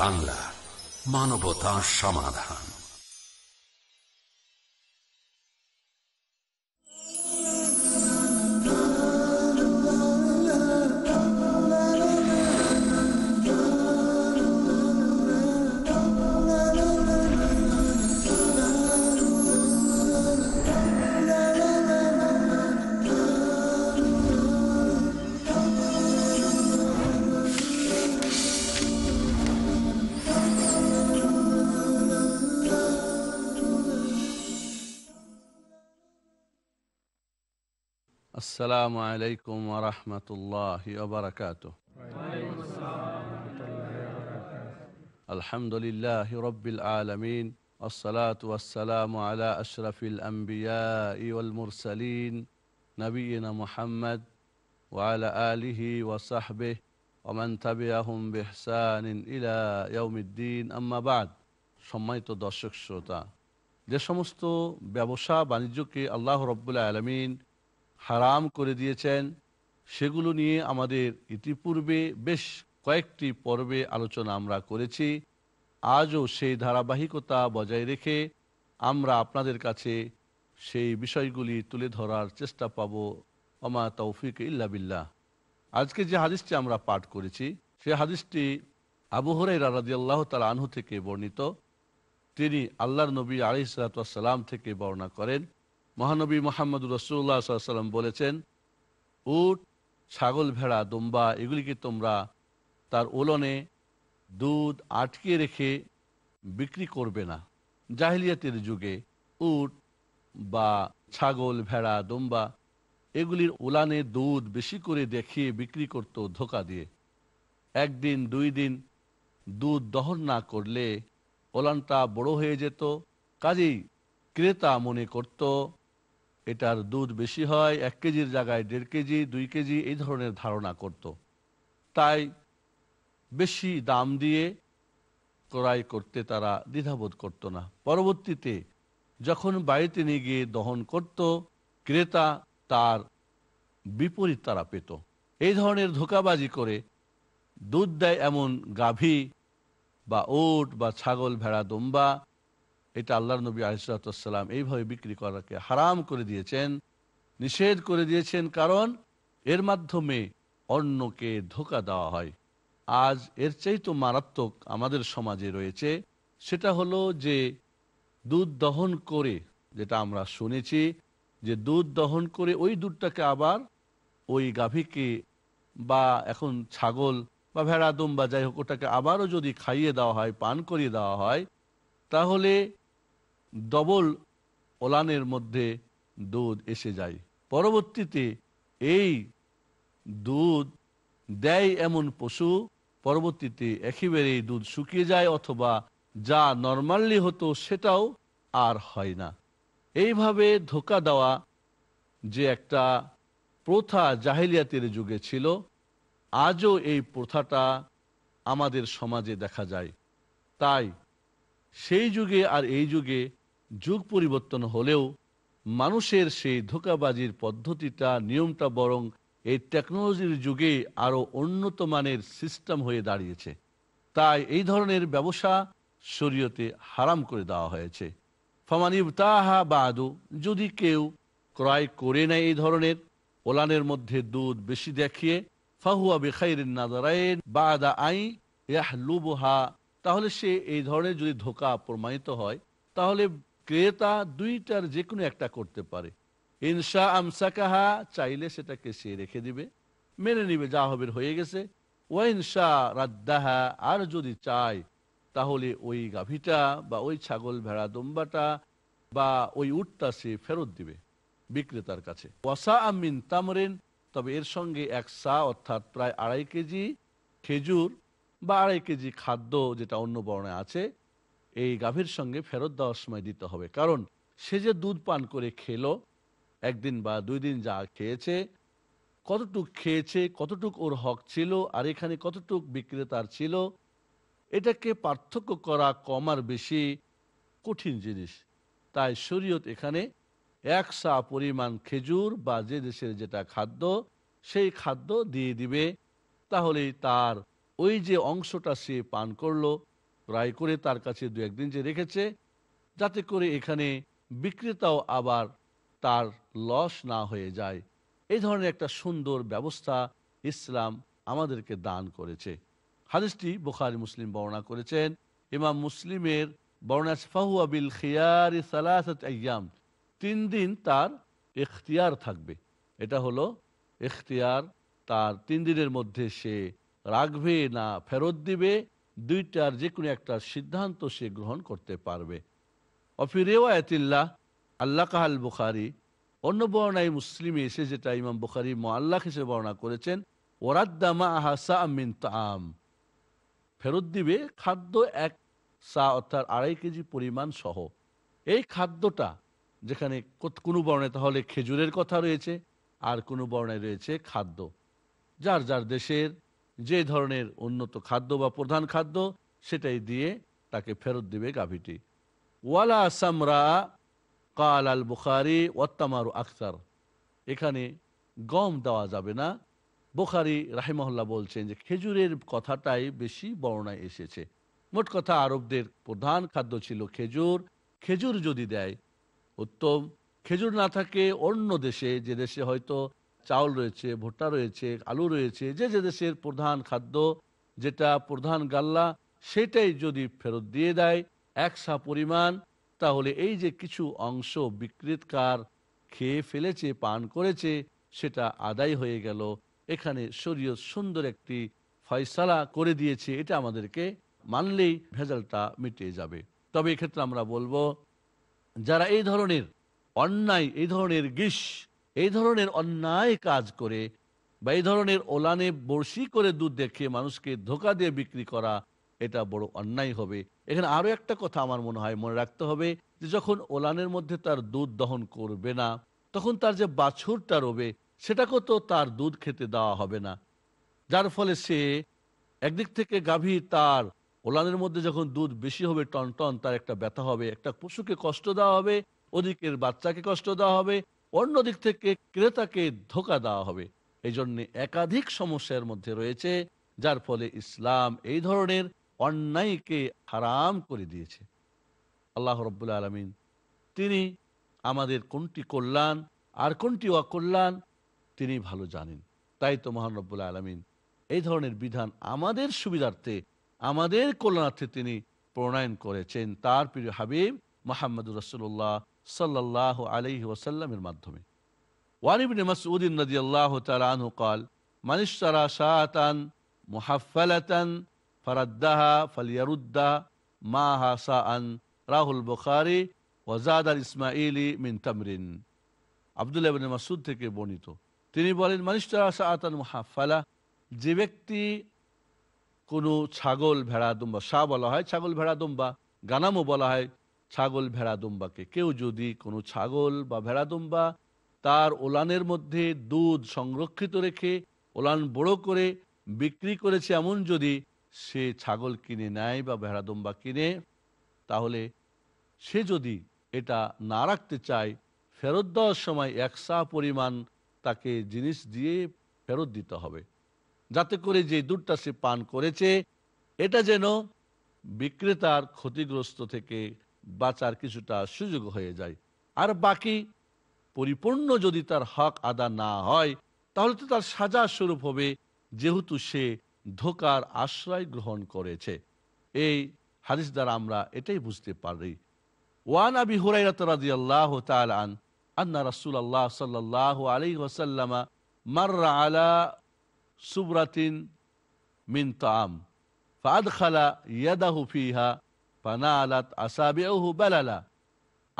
বাংলা মানবতা সমাধান السلام عليكم ورحمة الله وبركاته الحمد لله رب العالمين والصلاة والسلام على أشرف الأنبياء والمرسلين نبينا محمد وعلى آله وصحبه ومن تبعهم بإحسان إلى يوم الدين أما بعد সম্মানিত দর্শক শ্রোতা যে সমস্ত ব্যবসা বাণিজ্যকে আল্লাহ রব্বুল্লা আলমিন হারাম করে দিয়েছেন সেগুলো নিয়ে আমাদের ইতিপূর্বে বেশ কয়েকটি পর্বে আলোচনা আমরা করেছি আজও সেই ধারাবাহিকতা বজায় রেখে আমরা আপনাদের কাছে সেই বিষয়গুলি তুলে ধরার চেষ্টা পাব অমা তৌফিক ইল্লা বিল্লাহ আজকে যে হাদিসটি আমরা পাঠ করেছি সে হাদিসটি আবহরাই রাজি আল্লাহ তাল আনহু থেকে বর্ণিত তিনি আল্লাহর নবী আলি সালাম থেকে বর্ণনা করেন মহানবী মোহাম্মদ রসুল্লাহাম সাল্লাম বলেছেন উট ছাগল ভেড়া দুম্বা এগুলিকে তোমরা তার ওলনে দুধ আটকে রেখে বিক্রি করবে না জাহিলিয়াতের যুগে উট বা ছাগল ভেড়া দুম্বা এগুলির উলানে দুধ বেশি করে দেখিয়ে বিক্রি করত ধোকা দিয়ে একদিন দুই দিন দুধ দহন না করলে ওলানটা বড় হয়ে যেত কাজেই ক্রেতা মনে করত এটার দুধ বেশি হয় এক কেজির জায়গায় দেড় কেজি দুই কেজি এই ধরনের ধারণা করত। তাই বেশি দাম দিয়ে ক্রয় করতে তারা দ্বিধাবোধ করত না পরবর্তীতে যখন বাড়িতে নিয়ে গিয়ে দহন করত ক্রেতা তার বিপরীত তারা পেত এই ধরনের ধোকাবাজি করে দুধ দেয় এমন গাভী বা ওট বা ছাগল ভেড়া দম্বা এটা আল্লাহ নবী আলিসাল্লাম এইভাবে বিক্রি করাকে হারাম করে দিয়েছেন নিষেধ করে দিয়েছেন কারণ এর মাধ্যমে অন্যকে ধোকা দেওয়া হয় আজ এর তো মারাত্মক আমাদের সমাজে রয়েছে সেটা হলো যে দুধ দহন করে যেটা আমরা শুনেছি যে দুধ দহন করে ওই দুধটাকে আবার ওই গাভীকে বা এখন ছাগল বা ভেড়া দম বা যাই হোক ওটাকে আবারও যদি খাইয়ে দেওয়া হয় পান করিয়ে দেওয়া হয় তাহলে ডবল ওলানের মধ্যে দুধ এসে যায় পরবর্তীতে এই দুধ দেয় এমন পশু পরবর্তীতে একেবারেই দুধ শুকিয়ে যায় অথবা যা নর্মালি হতো সেটাও আর হয় না এইভাবে ধোকা দেওয়া যে একটা প্রথা জাহিলিয়াতের যুগে ছিল আজও এই প্রথাটা আমাদের সমাজে দেখা যায় তাই সেই যুগে আর এই যুগে যুগ পরিবর্তন হলেও মানুষের সেই ধোকাবাজির পদ্ধতিটা নিয়মটা বরং এই টেকনোলজির যুগে আরও উন্নত মানের সিস্টেম হয়ে দাঁড়িয়েছে তাই এই ধরনের ব্যবসা শরীয়তে হারাম করে দেওয়া হয়েছে ফমানিব তাহা বাদু যদি কেউ ক্রয় করে নেয় এই ধরনের ওলানের মধ্যে দুধ বেশি দেখিয়ে ফাহুয়া বেখাইর নাদারায়ন বাদা আই ইয়াহলুবহা তাহলে সে এই ধরনের যদি ধোকা প্রমাণিত হয় তাহলে ক্রেতা দুইটার যে কোনো একটা করতে পারে ইনসা আমসাকাহা চাইলে সেটাকে সে রেখে দিবে মেনে নিবে যা হবে হয়ে গেছে ও ইনসা রাদ্দাহা আর যদি চায় তাহলে ওই গাভীটা বা ওই ছাগল ভেড়া দম্বাটা বা ওই উটটা সে ফেরত দিবে বিক্রেতার কাছে ওয়াসা আমিন তামরেন তবে এর সঙ্গে এক সা অর্থাৎ প্রায় আড়াই কেজি খেজুর বা আড়াই কেজি খাদ্য যেটা অন্য বর্ণে আছে এই গাভীর সঙ্গে ফেরত দেওয়ার সময় দিতে হবে কারণ সে যে দুধ পান করে খেলো একদিন বা দুই দিন যা খেয়েছে কতটুক খেয়েছে কতটুক ওর হক ছিল আর এখানে কতটুক বিক্রেতার ছিল এটাকে পার্থক্য করা কমার বেশি কঠিন জিনিস তাই শরীয়ত এখানে একসা পরিমাণ খেজুর বা যে দেশের যেটা খাদ্য সেই খাদ্য দিয়ে দিবে তাহলেই তার ওই যে অংশটা সে পান করলো ক্রয় করে তার কাছে দু একদিন যে রেখেছে যাতে করে এখানে বিক্রেতাও আবার তার লস না হয়ে যায় এই ধরনের একটা সুন্দর ব্যবস্থা ইসলাম আমাদেরকে দান করেছে হাদিসটি বোখারি মুসলিম বর্ণনা করেছেন ইমাম মুসলিমের বর্ণা তিন দিন তার এখতিয়ার থাকবে এটা হলো এখতিয়ার তার তিন দিনের মধ্যে সে রাখবে না ফেরত দিবে দুইটার যে কোনো একটা সিদ্ধান্ত সে গ্রহণ করতে পারবে অফি আল্লাহ কাহাল বুখারি অন্য বর্ণায় মুসলিমে এসে যেটা ইমাম বুখারি আল্লাহ হিসেবে বর্ণনা করেছেন ওরাদ্দামা আহা সাহিন তাম ফেরত দিবে খাদ্য এক সা অর্থাৎ আড়াই কেজি পরিমাণ সহ এই খাদ্যটা যেখানে কোনো বর্ণে তাহলে খেজুরের কথা রয়েছে আর কোনো বর্ণায় রয়েছে খাদ্য যার যার দেশের যে ধরনের উন্নত খাদ্য বা প্রধান খাদ্য সেটাই দিয়ে তাকে ফেরত দিবে গাভীটি ওয়ালা সামরা কাল আল বুখারি ওয়াত্তামারু আখতার এখানে গম দেওয়া যাবে না বুখারি রাহেমহল্লা বলছেন যে খেজুরের কথাটাই বেশি বর্ণায় এসেছে মোট কথা আরবদের প্রধান খাদ্য ছিল খেজুর খেজুর যদি দেয় উত্তম খেজুর না থাকে অন্য দেশে যে দেশে হয়তো চাউল রয়েছে ভুট্টা রয়েছে আলু রয়েছে যে যে দেশের প্রধান খাদ্য যেটা প্রধান গাল্লা সেটাই যদি ফেরত দিয়ে দেয় একসা পরিমাণ তাহলে এই যে কিছু অংশ বিক্রিতকার খেয়ে ফেলেছে পান করেছে সেটা আদায় হয়ে গেল এখানে শরীয় সুন্দর একটি ফয়সালা করে দিয়েছে এটা আমাদেরকে মানলেই ভেজালটা মিটে যাবে তবে এক্ষেত্রে আমরা বলবো যারা এই ধরনের অন্যায় এই ধরনের গ্রীষ্ম এই ধরনের অন্যায় কাজ করে বা এই ধরনের ওলানে বর্ষি করে দুধ দেখে মানুষকে ধোকা দিয়ে বিক্রি করা এটা বড় অন্যায় হবে এখানে আরো একটা কথা আমার মনে হয় মনে রাখতে হবে যে যখন ওলানের মধ্যে তার দুধ দহন করবে না তখন তার যে বাছুরটা রবে সেটাকে তো তার দুধ খেতে দেওয়া হবে না যার ফলে সে একদিক থেকে গাভী তার ওলানের মধ্যে যখন দুধ বেশি হবে টন টন তার একটা ব্যথা হবে একটা পশুকে কষ্ট দেওয়া হবে ওদিকের বাচ্চাকে কষ্ট দেওয়া হবে অন্যদিক থেকে ক্রেতাকে ধোকা দেওয়া হবে এই জন্য একাধিক সমস্যার মধ্যে রয়েছে যার ফলে ইসলাম এই ধরনের অন্যায়কে হারাম করে দিয়েছে আল্লাহ রব্বুল আলমিন তিনি আমাদের কোনটি কল্যাণ আর কোনটি অকল্যাণ তিনি ভালো জানেন তাই তো মহান রব্বুল আলমিন এই ধরনের বিধান আমাদের সুবিধার্থে আমাদের কল্যাণার্থে তিনি প্রণয়ন করেছেন তার প্রিয় হাবিব মোহাম্মদুর রসুল্লাহ সাল্লাহ আলহি ওসাল্লামের মাধ্যমে ওয়ানিবিন মাসউদ্দিন নদী আল্লাহ তালু কাল মানিসারা শাহতান মুহাফালাতান ফরাদ্দাহা ফলিয়ারুদ্দা মা হাসা আন রাহুল বখারি ওয়াজাদ আল ইসমাইলি মিন তামরিন আবদুল্লাহ মাসুদ থেকে বর্ণিত তিনি বলেন মানিসারা শাহতান মুহাফালা যে ব্যক্তি কোনো ছাগল ভেড়া দুম্বা শাহ বলা হয় ছাগল ভেড়া দুম্বা গানামও বলা হয় ছাগল ভেড়া দুম্বাকে কেউ যদি কোনো ছাগল বা ভেড়া দুম্বা তার ওলানের মধ্যে দুধ সংরক্ষিত রেখে ওলান বড় করে বিক্রি করেছে এমন যদি সে ছাগল কিনে নেয় বা ভেড়া দুম্বা কিনে তাহলে সে যদি এটা না রাখতে চায় ফেরত দেওয়ার সময় একসা পরিমাণ তাকে জিনিস দিয়ে ফেরত দিতে হবে যাতে করে যে দুধটা সে পান করেছে এটা যেন বিক্রেতার ক্ষতিগ্রস্ত থেকে বাঁচার কিছুটা সুযোগ হয়ে যায় আর বাকি পরিপূর্ণ যদি তার হক আদা না হয় তাহলে তো তার সাজা স্বরূপ হবে যেহেতু সে ধোকার আশ্রয় গ্রহণ করেছে এই হাদিস দ্বারা আমরা এটাই বুঝতে পারি ওয়ান আবি হুরাইরাত রাদিয়াল্লাহু তাআলা আন আন্না রাসূলুল্লাহ সাল্লাল্লাহু আলাইহি ওয়াসাল্লাম মাররা আলা সুবরাতিন মিন ফাদ খালা ইয়াদাহু فيها পানা আলাত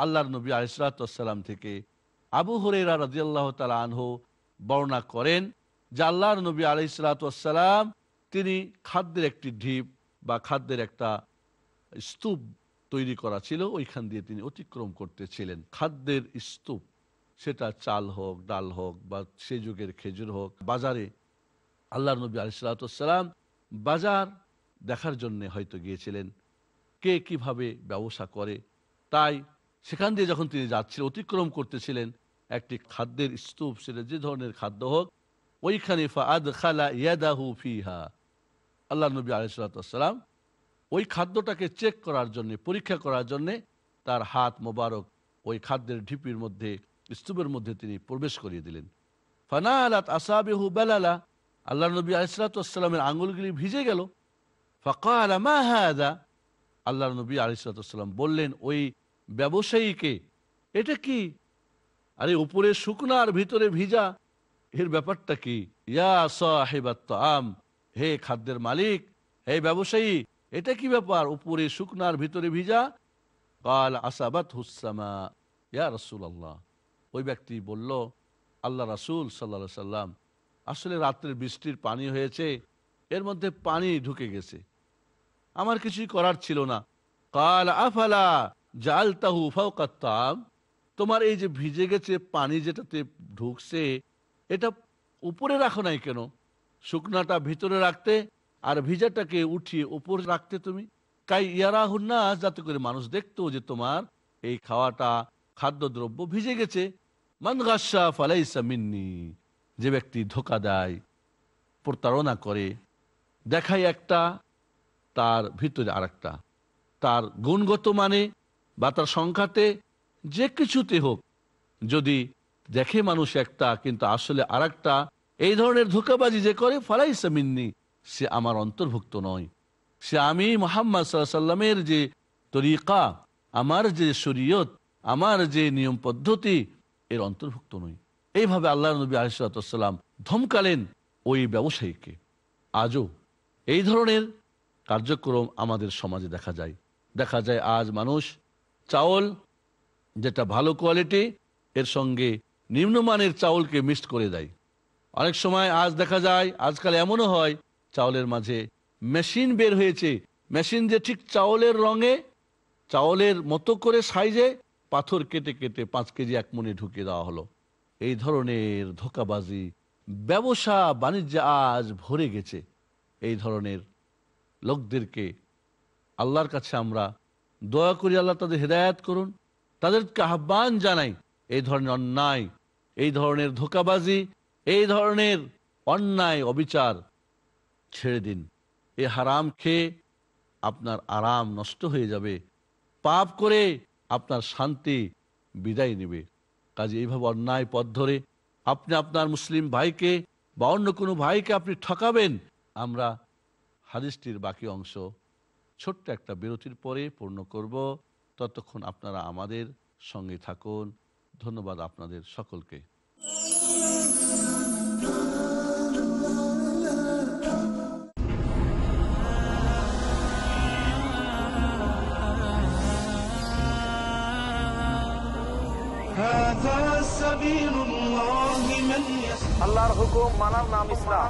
আল্লাহর নবী আলিসালাম থেকে আবু হরেরা রাজি আল্লাহ আনহু বর্ণনা করেন যে আল্লাহর নবী আলিসালাম তিনি খাদ্যের একটি ঢিপ বা খাদ্যের একটা স্তূপ তৈরি করা ছিল ওইখান দিয়ে তিনি অতিক্রম করতেছিলেন খাদ্যের স্তূপ সেটা চাল হোক ডাল হোক বা সে যুগের খেজুর হোক বাজারে আল্লাহ নবী আলিসালাম বাজার দেখার জন্য হয়তো গিয়েছিলেন কে কিভাবে ব্যবসা করে তাই সেখান দিয়ে যখন তিনি যাচ্ছিলেন অতিক্রম করতেছিলেন একটি খাদ্যের স্তূপ ছিল যে ধরনের খাদ্য হোক ওইখানে খালা আল্লাহ নবী আলিসাল্লাম ওই খাদ্যটাকে চেক করার জন্যে পরীক্ষা করার জন্যে তার হাত মোবারক ওই খাদ্যের ঢিপির মধ্যে স্তূপের মধ্যে তিনি প্রবেশ করিয়ে দিলেন ফানা আলাত আসাবেহু বেলালা আল্লাহ নবী আলিসাল্লামের আঙুলগুলি ভিজে গেল ফাঁকা আলা মা হ্যাঁ আল্লাহ নবী আলিসাল্লাম বললেন ওই ব্যবসায়ীকে এটা কি আরে উপরে শুকনার ভিতরে ভিজা এর ব্যাপারটা কি ইয়া হে খাদ্যের মালিক হে ব্যবসায়ী এটা কি ব্যাপার উপরে শুকনার ভিতরে ভিজা কাল আসাবাত হুসামা ইয়া রসুল আল্লাহ ওই ব্যক্তি বলল আল্লাহ রাসুল সাল্লা সাল্লাম আসলে রাত্রের বৃষ্টির পানি হয়েছে এর মধ্যে পানি ঢুকে গেছে আমার কিছুই করার ছিল না কাল আফালা জাল তাহু ফাউকাত্তাম তোমার এই যে ভিজে গেছে পানি যেটাতে ঢুকছে এটা উপরে রাখো নাই কেন শুকনাটা ভিতরে রাখতে আর ভিজাটাকে উঠিয়ে উপরে রাখতে তুমি কাই ইয়ারাহুন্না যাতে করে মানুষ দেখতো যে তোমার এই খাওয়াটা খাদ্যদ্রব্য ভিজে গেছে মানগাসা ফালাইসা মিন্নি যে ব্যক্তি ধোকা দেয় প্রতারণা করে দেখায় একটা তার ভিতরে আর তার গুণগত মানে বা তার সংখ্যাতে যে কিছুতে হোক যদি দেখে মানুষ একটা কিন্তু আসলে আর এই ধরনের ধোকাবাজি যে করে ফালাই সামিননি সে আমার অন্তর্ভুক্ত নয় সে আমি মোহাম্মদ সাল্লামের যে তরিকা আমার যে শরীয়ত আমার যে নিয়ম পদ্ধতি এর অন্তর্ভুক্ত নই এইভাবে আল্লাহ নবী আলিসাল্লাম ধমকালেন ওই ব্যবসায়ীকে আজও এই ধরনের কার্যক্রম আমাদের সমাজে দেখা যায় দেখা যায় আজ মানুষ চাউল যেটা ভালো কোয়ালিটি এর সঙ্গে নিম্নমানের চাউলকে মিক্সড করে দেয় অনেক সময় আজ দেখা যায় আজকাল এমনও হয় চাউলের মাঝে মেশিন বের হয়েছে মেশিন যে ঠিক চাউলের রঙে চাউলের মতো করে সাইজে পাথর কেটে কেটে পাঁচ কেজি এক মনে ঢুকিয়ে দেওয়া হলো এই ধরনের ধোকাবাজি ব্যবসা বাণিজ্য আজ ভরে গেছে এই ধরনের লোকদেরকে আল্লাহর কাছে আমরা দয়া করি আল্লাহ তাদের হৃদায়ত করুন তাদেরকে আহ্বান জানাই এই ধরনের অন্যায় এই ধরনের ধোকাবাজি এই ধরনের অন্যায় অবিচার ছেড়ে দিন এ হারাম খেয়ে আপনার আরাম নষ্ট হয়ে যাবে পাপ করে আপনার শান্তি বিদায় নেবে কাজে এইভাবে অন্যায় পথ ধরে আপনি আপনার মুসলিম ভাইকে বা অন্য কোনো ভাইকে আপনি ঠকাবেন আমরা হাদিসটির বাকি অংশ ছোট্ট একটা বিরতির পরে পূর্ণ করব ততক্ষণ আপনারা আমাদের সঙ্গে থাকুন ধন্যবাদ আপনাদের সকলকে আল্লাহর হুকুম মানার নাম ইসলাম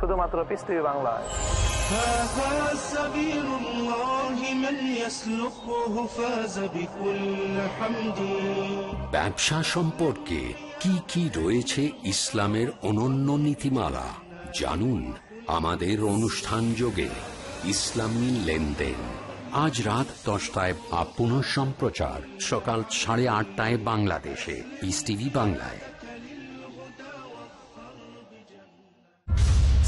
শুধুমাত্র পিস টিভি বাংলায় ব্যবসা সম্পর্কে কি কি রয়েছে ইসলামের অনন্য নীতিমালা জানুন আমাদের অনুষ্ঠান যোগে ইসলামী লেনদেন আজ রাত দশটায় বা পুনঃ সম্প্রচার সকাল সাড়ে আটটায় বাংলাদেশে ইস টিভি বাংলায়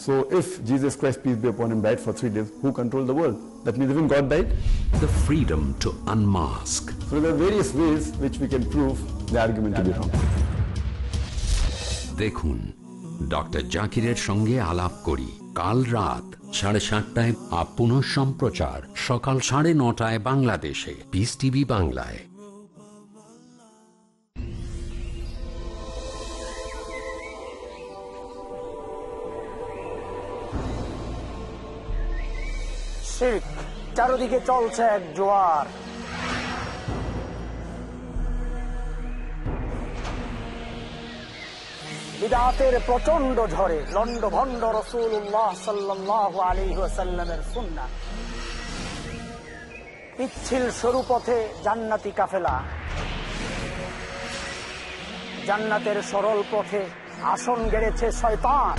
So if Jesus Christ, peace be upon him, died for three days, who controlled the world? That means even God died. The freedom to unmask. So there are various ways which we can prove the argument yeah, to be wrong. দেখুন doctor জাকিরের সঙ্গে আলাপ করি কাল রাত সাড়ে সাতটায় up সম্প্রচার সকাল সাড়ে নটায় বাংলাদেশে পিস টিভি বাংলায় শীত চারদিকে চলছে এক জোয়ার প্রচন্ড ঝড়ে লন্ড ভন্ড রসুল্লাহ সাল্লাহ সুন্না পিচ্ছিল সরু পথে জান্নাতি কাফেলা জান্নাতের সরল পথে আসন গেড়েছে শয়তান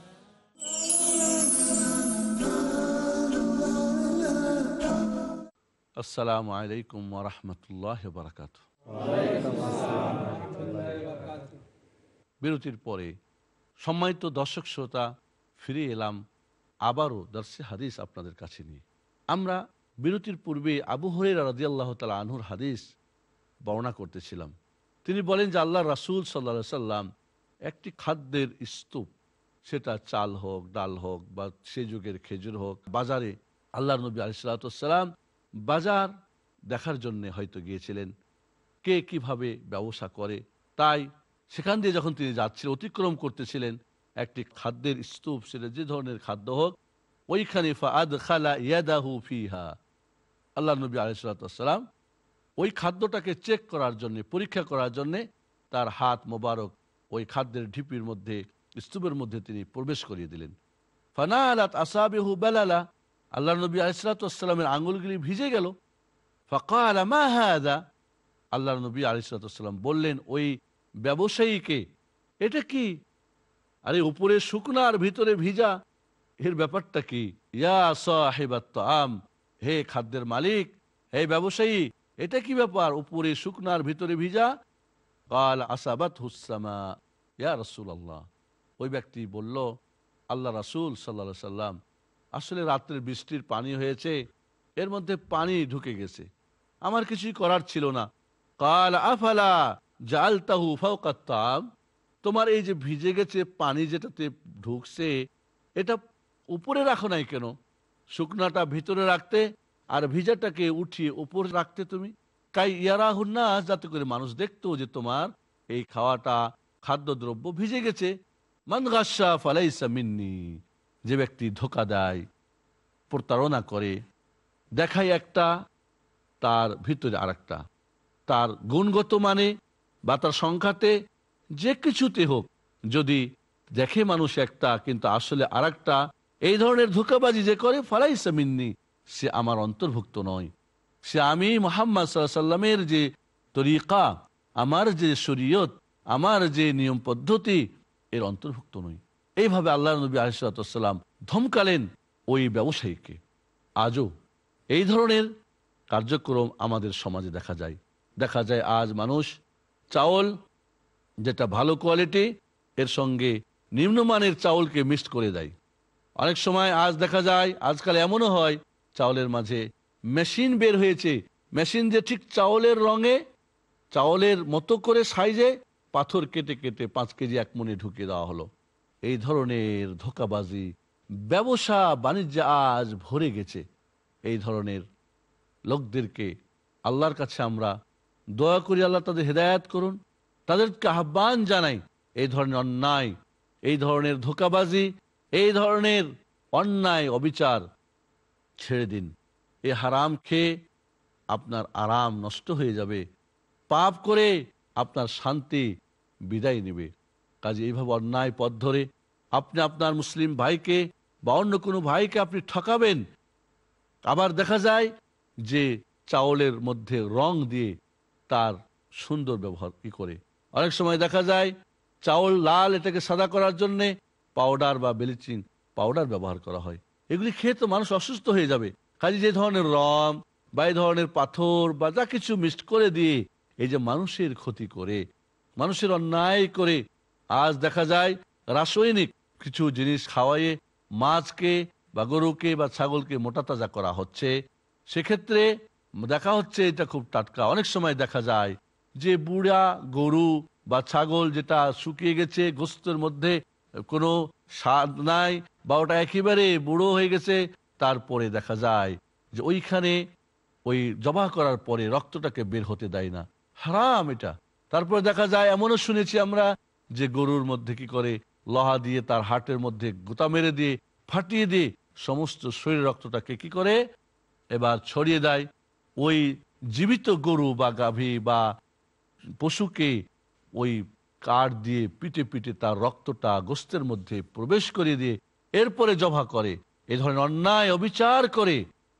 আসসালামু আলাইকুম ওরহমতুল্লাহ বারকাত বিরতির পরে সম্মানিত দর্শক শ্রোতা ফিরে এলাম আবারও দর্শে হাদিস আপনাদের কাছে নিয়ে আমরা বিরতির পূর্বে আবু রাজি আল্লাহ তালা আনহুর হাদিস বর্ণনা করতেছিলাম তিনি বলেন যে আল্লাহ রাসুল সাল্লা সাল্লাম একটি খাদ্যের স্তূপ সেটা চাল হোক ডাল হোক বা সে যুগের খেজুর হোক বাজারে আল্লাহ নবী আলিসাল্লাম বাজার দেখার জন্য হয়তো গিয়েছিলেন কে কিভাবে ব্যবসা করে তাই সেখান দিয়ে যখন তিনি যাচ্ছিলেন অতিক্রম করতেছিলেন একটি খাদ্যের স্তূপ ছিল যে ধরনের খাদ্য হোক ওইখানে আল্লাহ নবী আলিসাল্লাম ওই খাদ্যটাকে চেক করার জন্য পরীক্ষা করার জন্য তার হাত মোবারক ওই খাদ্যের ঢিপির মধ্যে স্তূপের মধ্যে তিনি প্রবেশ করিয়ে দিলেন ফানা আলাত আসাবিহু বেলালা আল্লাহ নবী আলিসালাতামের আঙুলগুলি ভিজে গেল ফকাল মা হাদা আল্লাহ নবী আলিসালাম বললেন ওই ব্যবসায়ীকে এটা কি আরে উপরে শুকনা আর ভিতরে ভিজা এর ব্যাপারটা কি ইয়া আম হে খাদ্যের মালিক হে ব্যবসায়ী এটা কি ব্যাপার উপরে শুকনার ভিতরে ভিজা কাল আসাবাত হুসামা ইয়া রসুল আল্লাহ ওই ব্যক্তি বলল আল্লাহ রাসুল সাল্লা সাল্লাম আসলে রাত্রে বৃষ্টির পানি হয়েছে এর মধ্যে পানি ঢুকে গেছে আমার কিছুই করার ছিল না কাল আফালা জাল তাহু ফাউকাত্তাম তোমার এই যে ভিজে গেছে পানি যেটাতে ঢুকছে এটা উপরে রাখো নাই কেন শুকনাটা ভিতরে রাখতে আর ভিজাটাকে উঠিয়ে উপরে রাখতে তুমি তাই না যাতে করে মানুষ দেখতো যে তোমার এই খাওয়াটা খাদ্যদ্রব্য ভিজে গেছে মান ফালাইসা মিন্নি যে ব্যক্তি ধোকা দেয় প্রতারণা করে দেখায় একটা তার ভিতরে আরেকটা তার গুণগত মানে বা তার সংখ্যাতে যে কিছুতে হোক যদি দেখে মানুষ একটা কিন্তু আসলে আর এই ধরনের ধোকাবাজি যে করে ফালাই সামিননি সে আমার অন্তর্ভুক্ত নয় সে আমি মোহাম্মদ সাল্লামের যে তরিকা আমার যে শরীয়ত আমার যে নিয়ম পদ্ধতি এর অন্তর্ভুক্ত নয় এইভাবে আল্লাহ নবী আলিসাল্লাম ধমকালেন ওই ব্যবসায়ীকে আজও এই ধরনের কার্যক্রম আমাদের সমাজে দেখা যায় দেখা যায় আজ মানুষ চাউল যেটা ভালো কোয়ালিটি এর সঙ্গে নিম্নমানের চাউলকে মিক্সড করে দেয় অনেক সময় আজ দেখা যায় আজকাল এমনও হয় চাউলের মাঝে মেশিন বের হয়েছে মেশিন যে ঠিক চাউলের রঙে চাউলের মতো করে সাইজে পাথর কেটে কেটে পাঁচ কেজি এক মনে ঢুকিয়ে দেওয়া হলো এই ধরনের ধোকাবাজি ব্যবসা বাণিজ্য আজ ভরে গেছে এই ধরনের লোকদেরকে আল্লাহর কাছে আমরা দয়া করি আল্লাহ তাদের হেদায়াত করুন তাদেরকে আহ্বান জানাই এই ধরনের অন্যায় এই ধরনের ধোকাবাজি এই ধরনের অন্যায় অবিচার ছেড়ে দিন এ হারাম খেয়ে আপনার আরাম নষ্ট হয়ে যাবে পাপ করে আপনার শান্তি বিদায় নেবে কাজে এইভাবে অন্যায় পথ ধরে আপনি আপনার মুসলিম ভাইকে বা অন্য কোনো ভাইকে আপনি ঠকাবেন আবার দেখা যায় যে চাউলের মধ্যে রং দিয়ে তার সুন্দর ব্যবহার ই করে অনেক সময় দেখা যায় চাউল লাল এটাকে সাদা করার জন্যে পাউডার বা ব্লিচিং পাউডার ব্যবহার করা হয় এগুলি খেয়ে তো মানুষ অসুস্থ হয়ে যাবে কাজে যে ধরনের রং বা এই ধরনের পাথর বা যা কিছু মিক্সড করে দিয়ে এই যে মানুষের ক্ষতি করে মানুষের অন্যায় করে আজ দেখা যায় রাসায়নিক কিছু জিনিস খাওয়াইয়ে মাছকে বা গরুকে বা ছাগলকে মোটা তাজা করা হচ্ছে সেক্ষেত্রে দেখা হচ্ছে এটা খুব টাটকা অনেক সময় দেখা যায় যে বুড়া গরু বা ছাগল যেটা শুকিয়ে গেছে গোস্তের মধ্যে কোনো স্বাদ নাই বা ওটা একেবারে বুড়ো হয়ে গেছে তারপরে দেখা যায় যে ওইখানে ওই জবা করার পরে রক্তটাকে বের হতে দেয় না হারাম এটা তারপরে দেখা যায় এমনও শুনেছি আমরা যে গরুর মধ্যে কি করে লহা দিয়ে তার হাটের মধ্যে গোতা মেরে দিয়ে ফাটিয়ে দিয়ে সমস্ত শরীর রক্তটাকে কি করে এবার ছড়িয়ে দেয় ওই জীবিত গরু বা গাভী বা পশুকে ওই কাঠ দিয়ে পিটে পিটে তার রক্তটা গোস্তের মধ্যে প্রবেশ করিয়ে দিয়ে এরপরে জভা করে এ ধরনের অন্যায় অবিচার করে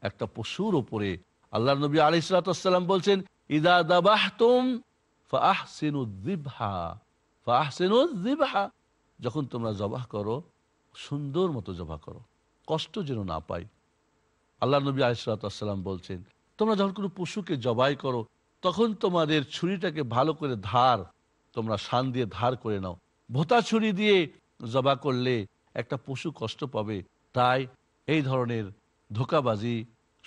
একটা পশুর ওপরে আল্লাহ নবী আলিসাল্লাম বলছেন ইদা দাবাহ তুম ফাহসেন যখন তোমরা জবাহ করো সুন্দর মতো জবাহ করো কষ্ট যেন না পাই আল্লাহ নবী আলিসাল্লাম বলছেন তোমরা যখন কোনো পশুকে জবাই করো তখন তোমাদের ছুরিটাকে ভালো করে ধার তোমরা শান দিয়ে ধার করে নাও ভোতা ছুরি দিয়ে জবা করলে একটা পশু কষ্ট পাবে তাই এই ধরনের ধোকাবাজি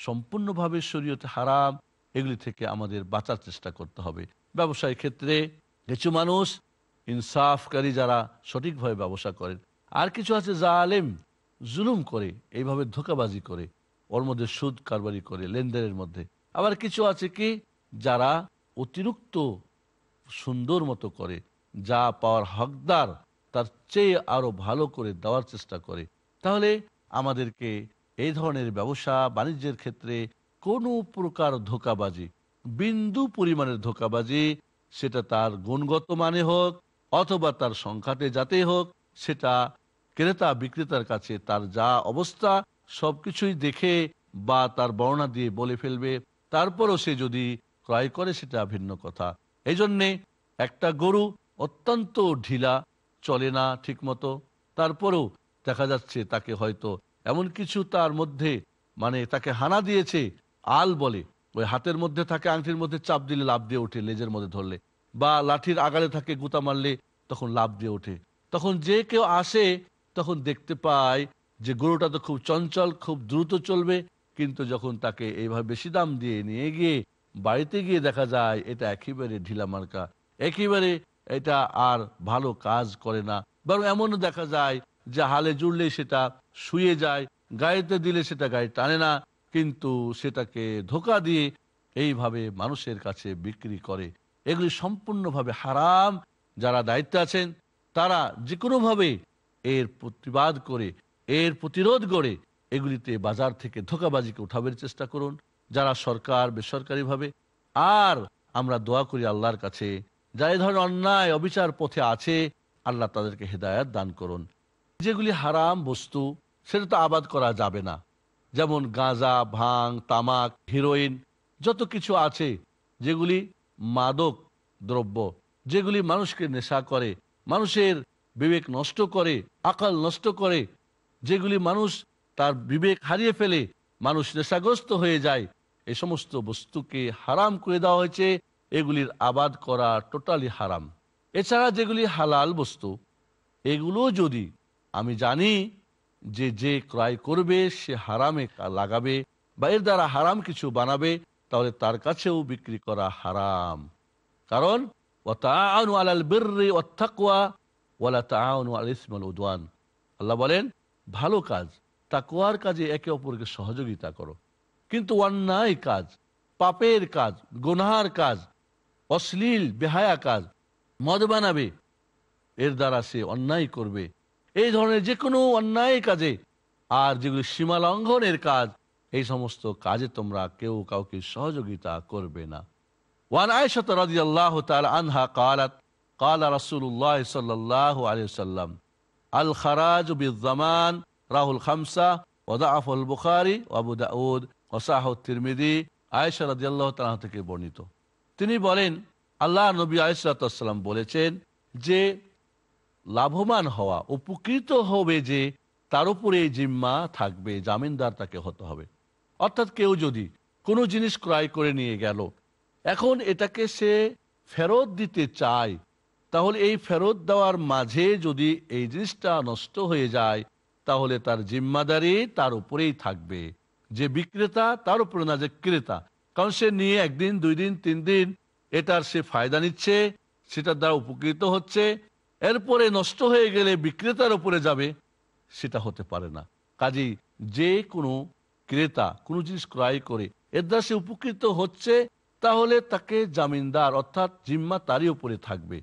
সম্পূর্ণভাবে শরীয়তে হারাম এগুলি থেকে আমাদের বাঁচার চেষ্টা করতে হবে ব্যবসায় ক্ষেত্রে কিছু মানুষ ইনসাফকারী যারা সঠিকভাবে ব্যবসা করেন আর কিছু আছে যা আলেম জুলুম করে এইভাবে ধোকাবাজি করে ওর মধ্যে সুদ কারবারি করে লেনদেনের মধ্যে আবার কিছু আছে কি যারা অতিরিক্ত সুন্দর মতো করে যা পাওয়ার হকদার তার চেয়ে আরো ভালো করে দেওয়ার চেষ্টা করে তাহলে আমাদেরকে এই ধরনের ব্যবসা বাণিজ্যের ক্ষেত্রে কোনো প্রকার ধোকাবাজি বিন্দু পরিমাণের ধোকাবাজি সেটা তার গুণগত মানে হোক অথবা তার সংখ্যাতে যাতে হোক সেটা ক্রেতা বিক্রেতার কাছে তার যা অবস্থা সবকিছুই দেখে বা তার বর্ণনা দিয়ে বলে ফেলবে তারপরও সে যদি ক্রয় করে সেটা ভিন্ন কথা এই জন্যে একটা গরু অত্যন্ত ঢিলা চলে না ঠিকমতো তারপরও দেখা যাচ্ছে তাকে হয়তো এমন কিছু তার মধ্যে মানে তাকে হানা দিয়েছে আল বলে ওই হাতের মধ্যে থাকে আংটির মধ্যে চাপ দিলে লাভ দিয়ে ওঠে লেজের মধ্যে ধরলে বা লাঠির আগালে থাকে গুতা মারলে তখন লাভ দিয়ে ওঠে তখন যে কেউ আসে তখন দেখতে পায় যে গরুটা তো খুব চঞ্চল খুব দ্রুত চলবে কিন্তু যখন তাকে এইভাবে বেশি দাম দিয়ে নিয়ে গিয়ে বাড়িতে গিয়ে দেখা যায় এটা একেবারে ঢিলা মার্কা একেবারে এটা আর ভালো কাজ করে না বরং এমনও দেখা যায় যে হালে জুড়লে সেটা শুয়ে যায় গায়েতে দিলে সেটা গায়ে টানে না কিন্তু সেটাকে ধোকা দিয়ে এইভাবে মানুষের কাছে বিক্রি করে এগুলি সম্পূর্ণভাবে হারাম যারা দায়িত্বে আছেন তারা যে কোনোভাবে এর প্রতিবাদ করে এর প্রতিরোধ করে এগুলিতে বাজার থেকে ধোকাবাজিকে উঠাবের চেষ্টা করুন যারা সরকার বেসরকারিভাবে আর আমরা দোয়া করি আল্লাহর কাছে যা এ ধরনের অন্যায় অবিচার পথে আছে আল্লাহ তাদেরকে হেদায়াত দান করুন যেগুলি হারাম বস্তু সেটা তো আবাদ করা যাবে না যেমন গাঁজা ভাং তামাক হিরোইন যত কিছু আছে যেগুলি মাদক দ্রব্য যেগুলি মানুষকে নেশা করে মানুষের বিবেক নষ্ট করে আকাল নষ্ট করে যেগুলি মানুষ তার বিবেক হারিয়ে ফেলে মানুষ নেশাগ্রস্ত হয়ে যায় এই সমস্ত বস্তুকে হারাম করে দেওয়া হয়েছে এগুলির আবাদ করা টোটালি হারাম এছাড়া যেগুলি হালাল বস্তু এগুলো যদি আমি জানি যে যে ক্রয় করবে সে হারামে লাগাবে বা এর দ্বারা হারাম কিছু বানাবে তাহলে তার কাছেও বিক্রি করা হারাম কারণ আল্লাহ বলেন ভালো কাজ তাকুয়ার কাজে একে অপরকে সহযোগিতা করো কিন্তু অন্যায় কাজ পাপের কাজ গুনহার কাজ অশ্লীল বেহায়া কাজ মদ বানাবে এর দ্বারা সে অন্যায় করবে এই ধরনের যে কোনো অন্যায় কাজে আর যেগুলি সীমালঙ্ঘনের কাজ এই সমস্ত কাজে তোমরা কেউ কাউকে সহযোগিতা করবে না ওয়ান আয়সাত রাজি আল্লাহ তাল আনহা কালাত কালা রাসুল্লাহ সাল্লাহ আলিয়াল্লাম আল খারাজ বিজ্জামান রাহুল খামসা ওদাফ আল বুখারি আবু উদ ওসাহ তিরমিদি আয়েশা রাজি আল্লাহ তালাহ থেকে বর্ণিত তিনি বলেন আল্লাহ নবী আয়সালাম বলেছেন যে লাভবান হওয়া উপকৃত হবে যে তার উপরে জিম্মা থাকবে জামিনদার তাকে হতে হবে অর্থাৎ কেউ যদি কোনো জিনিস ক্রয় করে নিয়ে গেল এখন এটাকে সে ফেরত দিতে চায় তাহলে এই ফেরত দেওয়ার মাঝে যদি এই জিনিসটা নষ্ট হয়ে যায় তাহলে তার জিম্মাদারি তার উপরেই থাকবে যে বিক্রেতা তার উপরে না যে ক্রেতা কারণ সে নিয়ে একদিন দুই দিন তিন দিন এটার সে ফায়দা নিচ্ছে সেটার দ্বারা উপকৃত হচ্ছে এরপরে নষ্ট হয়ে গেলে বিক্রেতার উপরে যাবে সেটা হতে পারে না কাজেই যে কোনো ক্রেতা কোনো জিনিস ক্রয় করে এর দ্বারা সে উপকৃত হচ্ছে তাহলে তাকে জামিনদার অর্থাৎ জিম্মা তারই উপরে থাকবে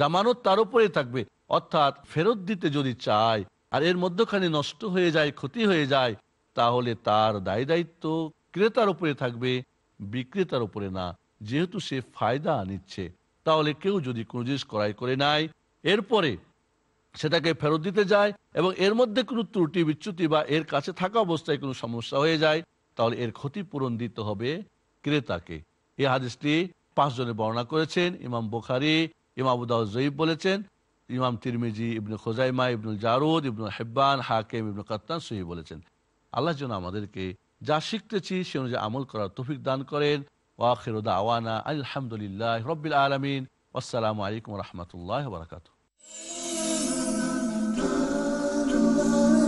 জামানত তার উপরে থাকবে অর্থাৎ ফেরত দিতে যদি চায় আর এর মধ্যখানে নষ্ট হয়ে যায় ক্ষতি হয়ে যায় তাহলে তার দায় দায়িত্ব ক্রেতার উপরে থাকবে বিক্রেতার উপরে না যেহেতু সে ফায়দা নিচ্ছে তাহলে কেউ যদি কোনো জিনিস ক্রয় করে নাই এরপরে সেটাকে ফেরত দিতে যায় এবং এর মধ্যে কোনো ত্রুটি বিচ্যুতি বা এর কাছে থাকা অবস্থায় কোনো সমস্যা হয়ে যায় তাহলে এর ক্ষতিপূরণ দিতে হবে ক্রেতাকে এই হাদিসটি পাঁচজনে বর্ণনা করেছেন ইমাম বোখারি ইমাম আবুদাহ জয়ীব বলেছেন ইমাম তিরমিজি ইবনুল খোজাইমা ইবনুল জারুদ ইবনুল হেব্বান হাকিম ইবনুল কাত্তান সহি বলেছেন আল্লাহ যেন আমাদেরকে যা শিখতেছি সে অনুযায়ী আমল করার তফিক দান করেন ওয়াখিরুদা আওয়ানা আলহামদুলিল্লাহ রবিল আলমিন আসসালামু আলাইকুম রহমতুল্লাহ বারকাতু love.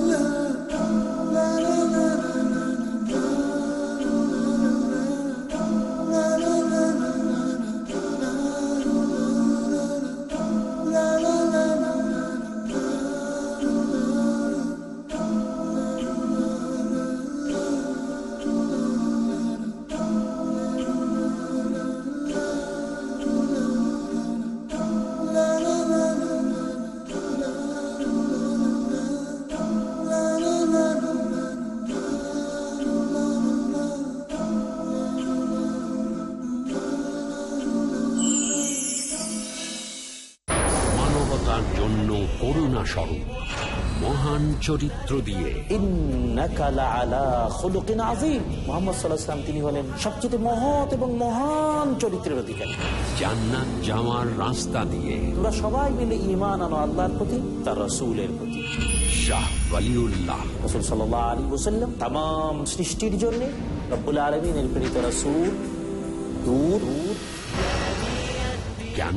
চরিত্র দিয়ে তিনি হলেন সবচেয়ে মহৎ এবং মহান চরিত্রের অধিকারী জান্নাত যাওয়ার রাস্তা দিয়ে তোমরা সবাই মিলে ইমান আনো আল্লাহর প্রতি তার রসুলের প্রতি শাহ ওয়ালিউল্লাহ রসুল সাল্লাহ আলী ওসাল্লাম সৃষ্টির জন্য রব্বুল আলমিনের প্রেরিত রসুল দূর কেন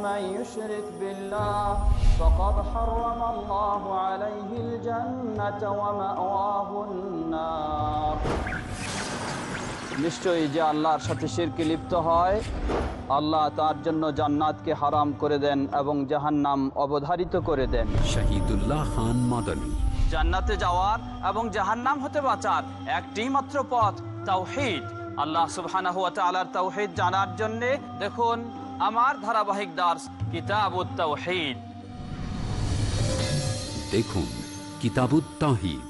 ومن يشرك بالله فقد حرم الله عليه الجنة ومأواه النار নিশ্চয়ই যে আল্লাহর সাথে শিরকে লিপ্ত হয় আল্লাহ তার জন্য জান্নাতকে হারাম করে দেন এবং নাম অবধারিত করে দেন খান জান্নাতে যাওয়ার এবং নাম হতে বাঁচার একটি মাত্র পথ তাও আল্লাহ সুবাহ জানার জন্য দেখুন আমার ধারাবাহিক দাস কিতাব দেখুন কিতাবুত্তাহিদ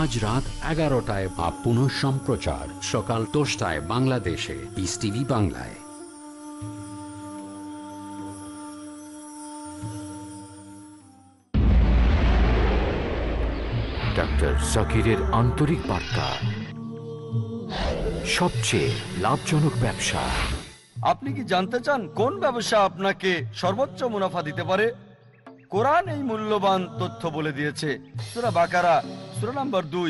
আজ রাত এগারোটায় বা পুনঃ সম্প্রচার সকাল দশটায় বাংলাদেশে বিস টিভি বাংলায় ডক্টর জাকিরের আন্তরিক বার্তা সবচেয়ে লাভজনক ব্যবসা আপনি কি জানতে চান কোন ব্যবসা আপনাকে সর্বোচ্চ মুনাফা দিতে পারে কোরআন এই মূল্যবান তথ্য বলে দিয়েছে সুরা বাকারা সুরা নাম্বার দুই